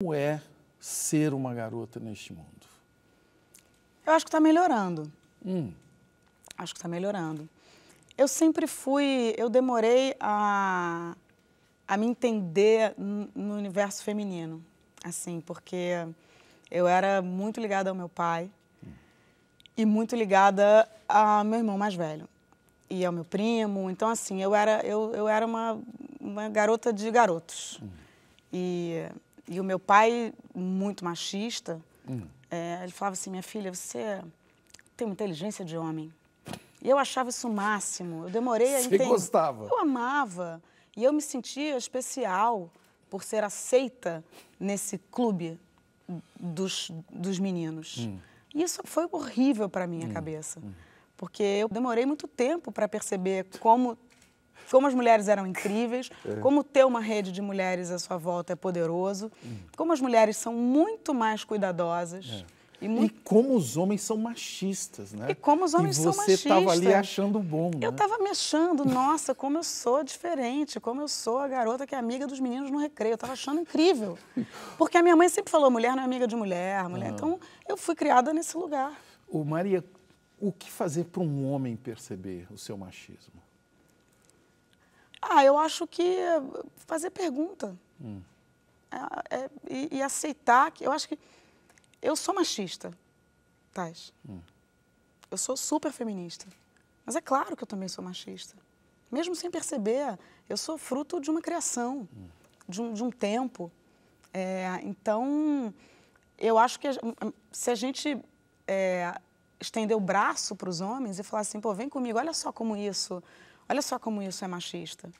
Como é ser uma garota neste mundo? Eu acho que está melhorando. Hum. Acho que está melhorando. Eu sempre fui, eu demorei a, a me entender no universo feminino, assim, porque eu era muito ligada ao meu pai hum. e muito ligada ao meu irmão mais velho e ao meu primo. Então, assim, eu era, eu, eu era uma, uma garota de garotos. Hum. E e o meu pai, muito machista, hum. é, ele falava assim: minha filha, você tem uma inteligência de homem. E eu achava isso o máximo. Eu demorei a entender. Você gostava? Eu amava. E eu me sentia especial por ser aceita nesse clube dos, dos meninos. Hum. E isso foi horrível para minha hum. cabeça. Hum. Porque eu demorei muito tempo para perceber como como as mulheres eram incríveis, é. como ter uma rede de mulheres à sua volta é poderoso, hum. como as mulheres são muito mais cuidadosas. É. E, muito... e, como os homens são machistas, né? E como os homens são machistas. você estava ali achando bom, né? Eu estava me achando, nossa, como eu sou diferente, como eu sou a garota que é amiga dos meninos no recreio. Eu estava achando incrível. Porque a minha mãe sempre falou, mulher não é amiga de mulher, mulher. Ah. Então, eu fui criada nesse lugar. O Maria, o que fazer para um homem perceber o seu machismo? Ah, eu acho que fazer pergunta. Hum. É, é, e, e, aceitar que. Eu acho que. Eu sou machista, Tais. Hum. Eu sou super feminista. Mas é claro que eu também sou machista. Mesmo sem perceber, eu sou fruto de uma criação, hum. de, um, de, um, tempo. É, então, eu acho que a, se a gente é, estender o braço para os homens e falar assim, pô, vem comigo, olha só como isso Olha só como isso é machista.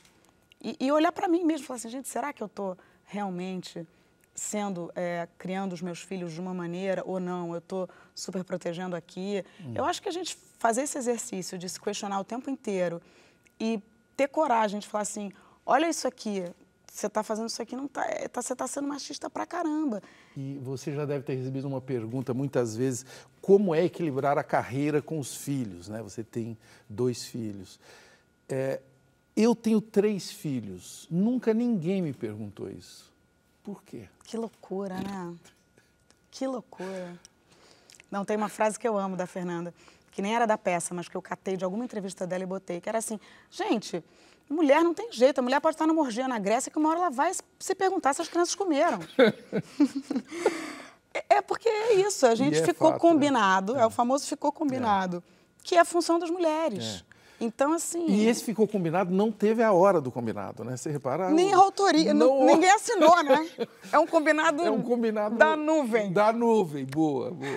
E, e olhar para mim mesmo e falar assim, gente, será que eu estou realmente sendo, é, criando os meus filhos de uma maneira ou não? Eu estou super protegendo aqui? Hum. Eu acho que a gente fazer esse exercício de se questionar o tempo inteiro e ter coragem de falar assim, olha isso aqui, você está fazendo isso aqui, não tá, é, tá, você está sendo machista pra caramba. E você já deve ter recebido uma pergunta muitas vezes, como é equilibrar a carreira com os filhos, né? Você tem dois filhos. É, eu tenho três filhos. Nunca ninguém me perguntou isso. Por quê? Que loucura, né? Que loucura. Não, tem uma frase que eu amo da Fernanda, que nem era da peça, mas que eu catei de alguma entrevista dela e botei, que era assim: gente, mulher não tem jeito, a mulher pode estar numa orgia na Grécia que uma hora ela vai se perguntar se as crianças comeram. É, é porque é isso, a gente é ficou fato, né? combinado, né? é. é. o é. famoso ficou combinado, é. que é a função das mulheres. É. Então, assim. E esse ficou combinado, não teve a hora do combinado, né? Você repara? Nem o... autoria, não... ninguém assinou, né? É um combinado, é um combinado da nuvem. Da nuvem, boa, boa.